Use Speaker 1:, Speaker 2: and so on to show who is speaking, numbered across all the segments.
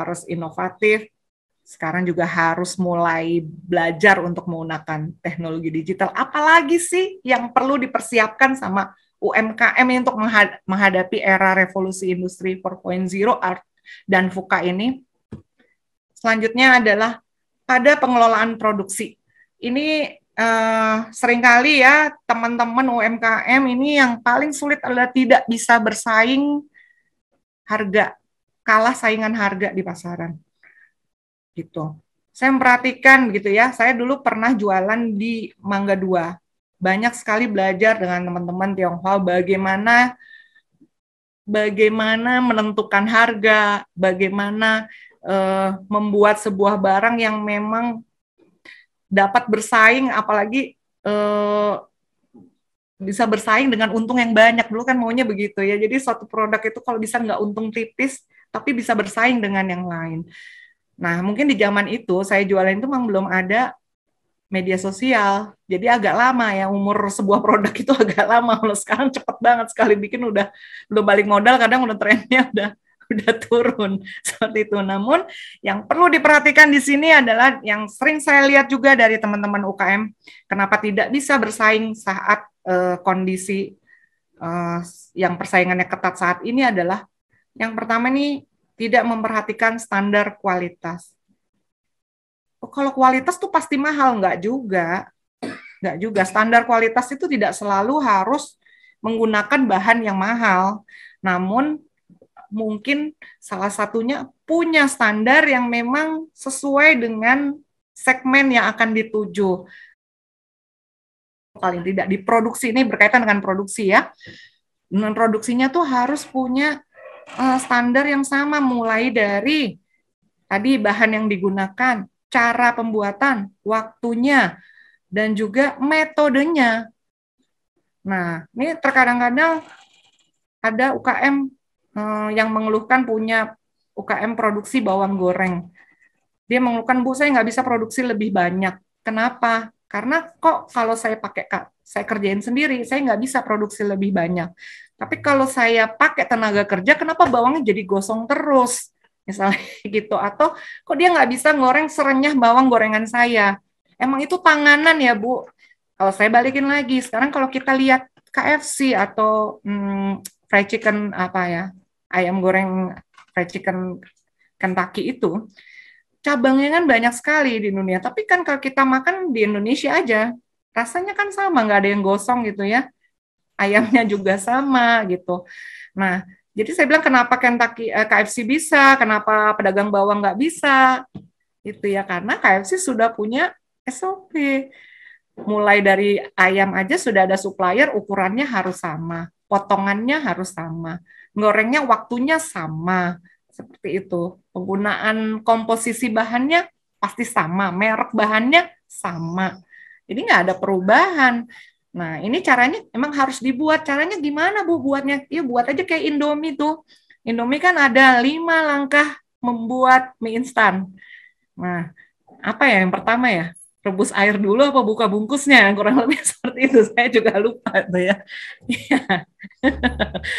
Speaker 1: harus inovatif, sekarang juga harus mulai belajar untuk menggunakan teknologi digital. Apalagi sih yang perlu dipersiapkan sama UMKM untuk menghadapi era revolusi industri 4.0 dan VUCA ini? Selanjutnya adalah pada pengelolaan produksi. Ini uh, seringkali ya teman-teman UMKM ini yang paling sulit adalah tidak bisa bersaing harga kalah saingan harga di pasaran. Gitu. Saya memperhatikan begitu ya, saya dulu pernah jualan di Mangga Dua. Banyak sekali belajar dengan teman-teman Tionghoa bagaimana bagaimana menentukan harga, bagaimana uh, membuat sebuah barang yang memang dapat bersaing apalagi uh, bisa bersaing dengan untung yang banyak dulu kan maunya begitu ya jadi suatu produk itu kalau bisa nggak untung tipis tapi bisa bersaing dengan yang lain. Nah, mungkin di zaman itu saya jualan itu memang belum ada media sosial. Jadi agak lama ya umur sebuah produk itu agak lama. Kalau sekarang cepet banget sekali bikin udah belum balik modal kadang udah trennya udah udah turun seperti itu. Namun yang perlu diperhatikan di sini adalah yang sering saya lihat juga dari teman-teman UKM, kenapa tidak bisa bersaing saat uh, kondisi uh, yang persaingannya ketat saat ini adalah yang pertama nih tidak memperhatikan standar kualitas. Kalau kualitas tuh pasti mahal, nggak juga. Nggak juga. Standar kualitas itu tidak selalu harus menggunakan bahan yang mahal. Namun mungkin salah satunya punya standar yang memang sesuai dengan segmen yang akan dituju. Paling tidak di produksi ini berkaitan dengan produksi ya. Dengan Produksinya tuh harus punya uh, standar yang sama mulai dari tadi bahan yang digunakan, cara pembuatan, waktunya, dan juga metodenya. Nah, ini terkadang-kadang ada UKM eh, yang mengeluhkan punya UKM produksi bawang goreng. Dia mengeluhkan, Bu, saya nggak bisa produksi lebih banyak. Kenapa? Karena kok kalau saya pakai saya kerjain sendiri, saya nggak bisa produksi lebih banyak. Tapi kalau saya pakai tenaga kerja, kenapa bawangnya jadi gosong terus? Misalnya gitu. Atau kok dia nggak bisa ngoreng serenyah bawang gorengan saya? Emang itu tanganan ya, Bu? Kalau saya balikin lagi, sekarang kalau kita lihat KFC atau hmm, fried chicken apa ya, ayam goreng fried chicken Kentucky itu, cabangnya kan banyak sekali di dunia. Tapi kan kalau kita makan di Indonesia aja, rasanya kan sama, nggak ada yang gosong gitu ya ayamnya juga sama gitu. Nah, jadi saya bilang kenapa Kentucky eh, KFC bisa, kenapa pedagang bawang nggak bisa? Itu ya karena KFC sudah punya SOP. Mulai dari ayam aja sudah ada supplier ukurannya harus sama, potongannya harus sama, gorengnya waktunya sama. Seperti itu. Penggunaan komposisi bahannya pasti sama, merek bahannya sama. Jadi nggak ada perubahan. Nah, ini caranya emang harus dibuat. Caranya gimana Bu buatnya? Ya buat aja kayak Indomie tuh. Indomie kan ada lima langkah membuat mie instan. Nah, apa ya yang pertama ya? Rebus air dulu apa buka bungkusnya? Kurang lebih seperti itu. Saya juga lupa tuh ya.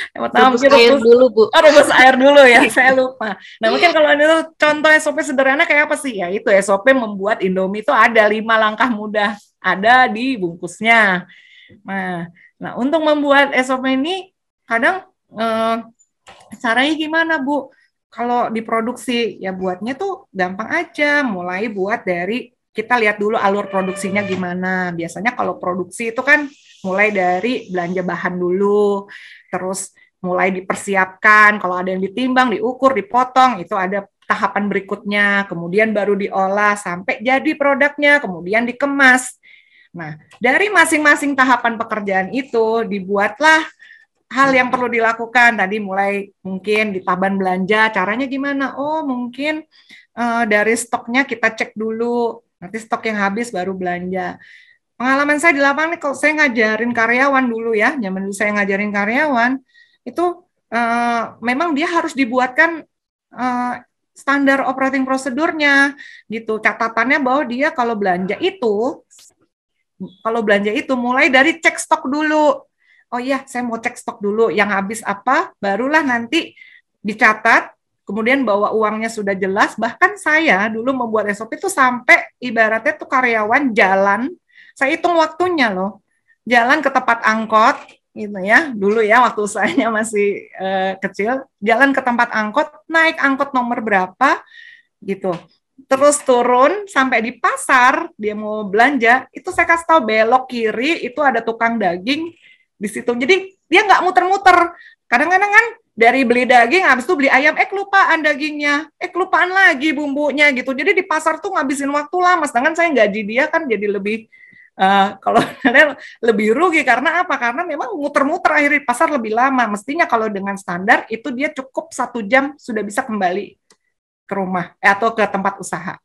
Speaker 1: yang pertama rebus, air rebus, dulu, Bu. Oh, rebus air dulu ya. Saya lupa. Nah, mungkin kalau ini tuh contoh SOP sederhana kayak apa sih? Ya itu SOP membuat Indomie itu ada lima langkah mudah ada di bungkusnya. Nah, nah untuk membuat SOP ini kadang eh, caranya gimana Bu? Kalau diproduksi ya buatnya tuh gampang aja, mulai buat dari kita lihat dulu alur produksinya gimana. Biasanya kalau produksi itu kan mulai dari belanja bahan dulu, terus mulai dipersiapkan, kalau ada yang ditimbang, diukur, dipotong, itu ada tahapan berikutnya, kemudian baru diolah sampai jadi produknya, kemudian dikemas. Nah, dari masing-masing tahapan pekerjaan itu dibuatlah hal yang perlu dilakukan tadi mulai mungkin di taban belanja caranya gimana oh mungkin uh, dari stoknya kita cek dulu nanti stok yang habis baru belanja pengalaman saya di lapangan kalau saya ngajarin karyawan dulu ya zaman dulu saya ngajarin karyawan itu uh, memang dia harus dibuatkan uh, standar operating prosedurnya gitu catatannya bahwa dia kalau belanja itu kalau belanja itu mulai dari cek stok dulu. Oh iya, saya mau cek stok dulu yang habis apa, barulah nanti dicatat, kemudian bawa uangnya sudah jelas. Bahkan saya dulu membuat SOP itu sampai ibaratnya tuh karyawan jalan, saya hitung waktunya loh. Jalan ke tempat angkot, gitu ya dulu ya waktu usahanya masih uh, kecil jalan ke tempat angkot naik angkot nomor berapa gitu terus turun sampai di pasar dia mau belanja itu saya kasih tahu belok kiri itu ada tukang daging di situ jadi dia nggak muter-muter kadang-kadang kan dari beli daging habis itu beli ayam eh kelupaan dagingnya eh kelupaan lagi bumbunya gitu jadi di pasar tuh ngabisin waktu lama sedangkan saya gaji dia kan jadi lebih uh, kalau lebih rugi karena apa karena memang muter-muter akhirnya di pasar lebih lama mestinya kalau dengan standar itu dia cukup satu jam sudah bisa kembali ke rumah eh, atau ke tempat usaha.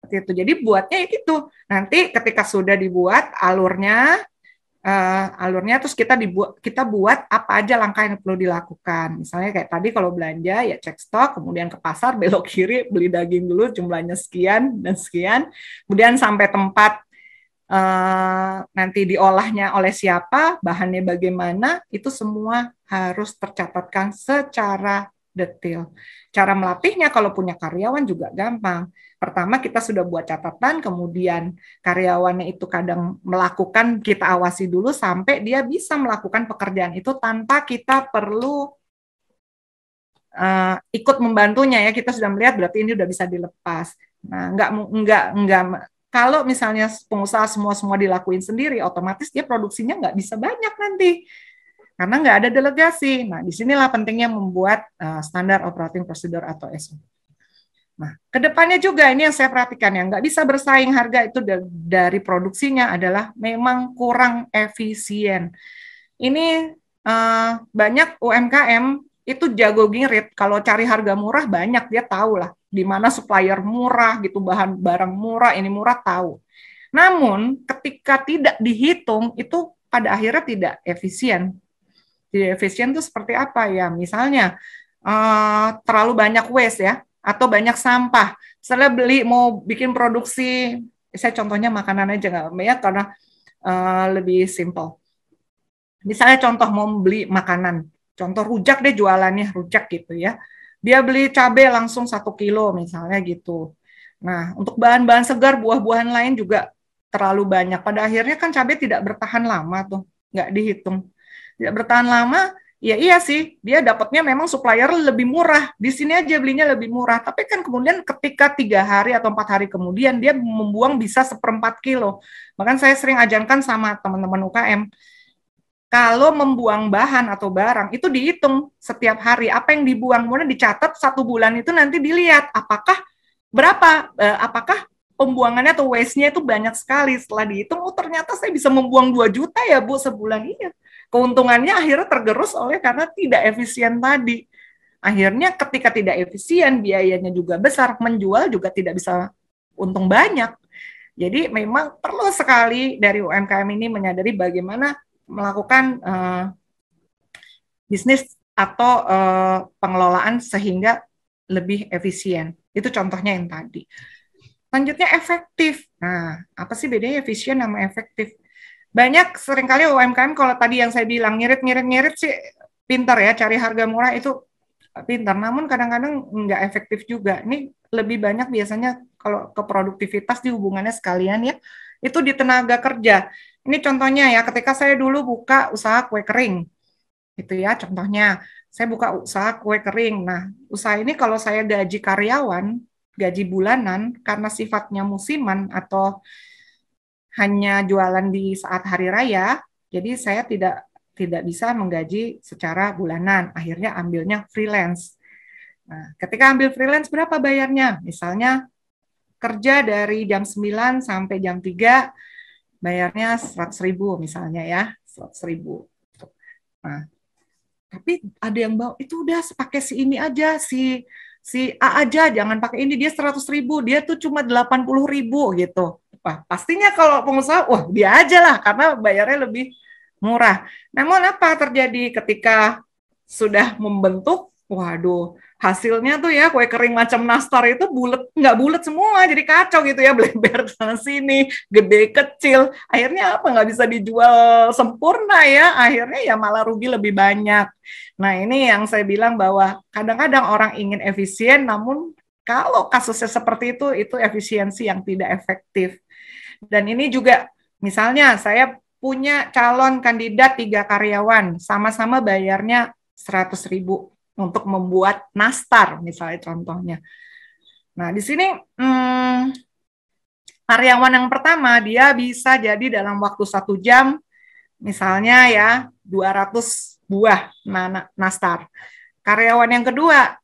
Speaker 1: Seperti itu. Jadi buatnya ya itu nanti ketika sudah dibuat alurnya uh, alurnya terus kita dibuat kita buat apa aja langkah yang perlu dilakukan. Misalnya kayak tadi kalau belanja ya cek stok, kemudian ke pasar belok kiri beli daging dulu jumlahnya sekian dan sekian, kemudian sampai tempat uh, nanti diolahnya oleh siapa, bahannya bagaimana, itu semua harus tercatatkan secara detail. Cara melatihnya kalau punya karyawan juga gampang. Pertama kita sudah buat catatan, kemudian karyawannya itu kadang melakukan kita awasi dulu sampai dia bisa melakukan pekerjaan itu tanpa kita perlu uh, ikut membantunya ya. Kita sudah melihat berarti ini sudah bisa dilepas. Nah, nggak nggak nggak kalau misalnya pengusaha semua semua dilakuin sendiri, otomatis dia produksinya nggak bisa banyak nanti karena nggak ada delegasi. Nah, disinilah pentingnya membuat uh, standar operating procedure atau SOP. Nah, kedepannya juga ini yang saya perhatikan yang nggak bisa bersaing harga itu dari produksinya adalah memang kurang efisien. Ini uh, banyak UMKM itu jago ngirit kalau cari harga murah banyak dia tahu lah di mana supplier murah gitu bahan barang murah ini murah tahu. Namun ketika tidak dihitung itu pada akhirnya tidak efisien efisien itu seperti apa ya? Misalnya uh, terlalu banyak waste ya atau banyak sampah. Misalnya beli mau bikin produksi, saya contohnya makanan aja nggak ya karena uh, lebih simple. Misalnya contoh mau beli makanan, contoh rujak deh jualannya rujak gitu ya. Dia beli cabe langsung satu kilo misalnya gitu. Nah untuk bahan-bahan segar buah-buahan lain juga terlalu banyak. Pada akhirnya kan cabai tidak bertahan lama tuh, nggak dihitung tidak bertahan lama, ya iya sih, dia dapatnya memang supplier lebih murah. Di sini aja belinya lebih murah. Tapi kan kemudian ketika tiga hari atau empat hari kemudian, dia membuang bisa seperempat kilo. Bahkan saya sering ajarkan sama teman-teman UKM, kalau membuang bahan atau barang itu dihitung setiap hari apa yang dibuang kemudian dicatat satu bulan itu nanti dilihat apakah berapa eh, apakah pembuangannya atau waste-nya itu banyak sekali setelah dihitung oh ternyata saya bisa membuang 2 juta ya Bu sebulan ini iya keuntungannya akhirnya tergerus oleh karena tidak efisien tadi. Akhirnya ketika tidak efisien, biayanya juga besar, menjual juga tidak bisa untung banyak. Jadi memang perlu sekali dari UMKM ini menyadari bagaimana melakukan uh, bisnis atau uh, pengelolaan sehingga lebih efisien. Itu contohnya yang tadi. Selanjutnya efektif. Nah, apa sih bedanya efisien sama efektif? banyak seringkali UMKM kalau tadi yang saya bilang ngirit-ngirit-ngirit sih pintar ya cari harga murah itu eh, pintar namun kadang-kadang nggak efektif juga ini lebih banyak biasanya kalau ke produktivitas di hubungannya sekalian ya itu di tenaga kerja ini contohnya ya ketika saya dulu buka usaha kue kering itu ya contohnya saya buka usaha kue kering nah usaha ini kalau saya gaji karyawan gaji bulanan karena sifatnya musiman atau hanya jualan di saat hari raya, jadi saya tidak tidak bisa menggaji secara bulanan. Akhirnya ambilnya freelance. Nah, ketika ambil freelance berapa bayarnya? Misalnya kerja dari jam 9 sampai jam 3 bayarnya 100 ribu misalnya ya, 100 ribu. Nah, tapi ada yang bawa itu udah pakai si ini aja si si A aja jangan pakai ini dia 100 ribu dia tuh cuma 80 ribu gitu Wah, pastinya kalau pengusaha, wah dia aja lah karena bayarnya lebih murah. Namun apa terjadi ketika sudah membentuk? Waduh, hasilnya tuh ya kue kering macam nastar itu bulat nggak bulat semua jadi kacau gitu ya bleber sana sini gede kecil akhirnya apa nggak bisa dijual sempurna ya akhirnya ya malah rugi lebih banyak nah ini yang saya bilang bahwa kadang-kadang orang ingin efisien namun kalau kasusnya seperti itu itu efisiensi yang tidak efektif dan ini juga misalnya saya punya calon kandidat tiga karyawan, sama-sama bayarnya 100 ribu untuk membuat nastar misalnya contohnya. Nah di sini hmm, karyawan yang pertama dia bisa jadi dalam waktu satu jam misalnya ya 200 buah nastar. Karyawan yang kedua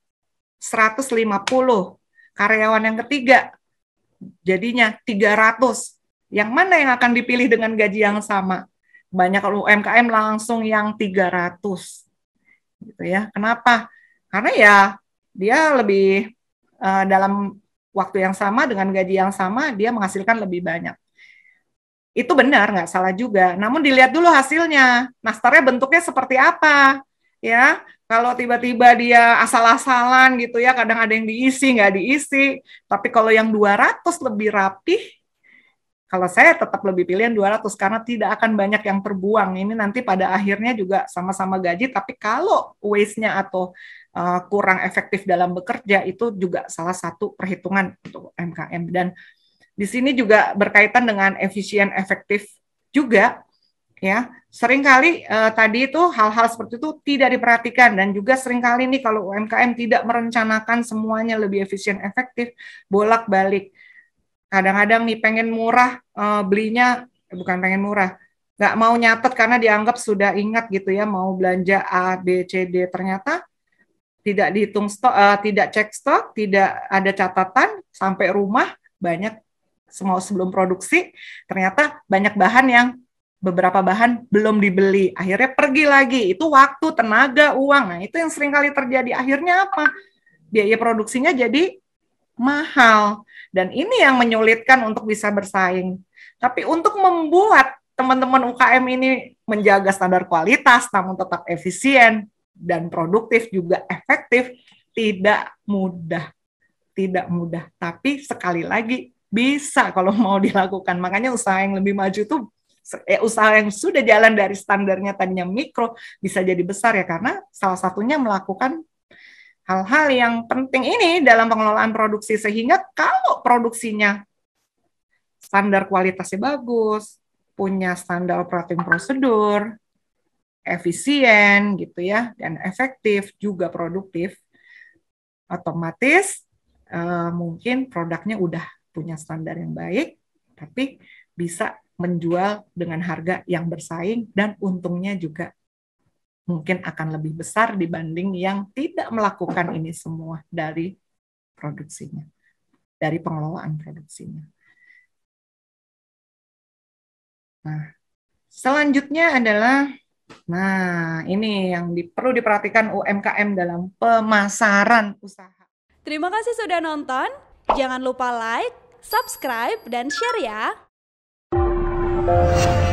Speaker 1: 150. Karyawan yang ketiga jadinya 300. Yang mana yang akan dipilih dengan gaji yang sama? Banyak UMKM langsung yang 300. Gitu ya. Kenapa? Karena ya dia lebih uh, dalam waktu yang sama dengan gaji yang sama dia menghasilkan lebih banyak. Itu benar, nggak salah juga. Namun dilihat dulu hasilnya. Nastarnya bentuknya seperti apa, ya. Kalau tiba-tiba dia asal-asalan gitu ya, kadang ada yang diisi, nggak diisi. Tapi kalau yang 200 lebih rapih, kalau saya tetap lebih pilihan 200 karena tidak akan banyak yang terbuang. Ini nanti pada akhirnya juga sama-sama gaji, tapi kalau waste-nya atau uh, kurang efektif dalam bekerja itu juga salah satu perhitungan untuk MKM. Dan di sini juga berkaitan dengan efisien efektif juga ya. Seringkali uh, tadi itu hal-hal seperti itu tidak diperhatikan dan juga seringkali nih kalau UMKM tidak merencanakan semuanya lebih efisien efektif bolak-balik kadang-kadang nih pengen murah uh, belinya eh, bukan pengen murah nggak mau nyatet karena dianggap sudah ingat gitu ya mau belanja A B C D ternyata tidak dihitung stok uh, eh, tidak cek stok tidak ada catatan sampai rumah banyak semua sebelum produksi ternyata banyak bahan yang beberapa bahan belum dibeli akhirnya pergi lagi itu waktu tenaga uang nah itu yang sering kali terjadi akhirnya apa biaya produksinya jadi mahal dan ini yang menyulitkan untuk bisa bersaing. Tapi untuk membuat teman-teman UKM ini menjaga standar kualitas namun tetap efisien dan produktif juga efektif tidak mudah. Tidak mudah, tapi sekali lagi bisa kalau mau dilakukan. Makanya usaha yang lebih maju itu eh, usaha yang sudah jalan dari standarnya tadinya mikro bisa jadi besar ya karena salah satunya melakukan hal-hal yang penting ini dalam pengelolaan produksi sehingga kalau produksinya standar kualitasnya bagus, punya standar operating prosedur, efisien gitu ya dan efektif juga produktif, otomatis uh, mungkin produknya udah punya standar yang baik, tapi bisa menjual dengan harga yang bersaing dan untungnya juga mungkin akan lebih besar dibanding yang tidak melakukan ini semua dari produksinya, dari pengelolaan produksinya. Nah, selanjutnya adalah nah ini yang di, perlu diperhatikan UMKM dalam pemasaran usaha. Terima kasih sudah nonton. Jangan lupa like, subscribe dan share ya.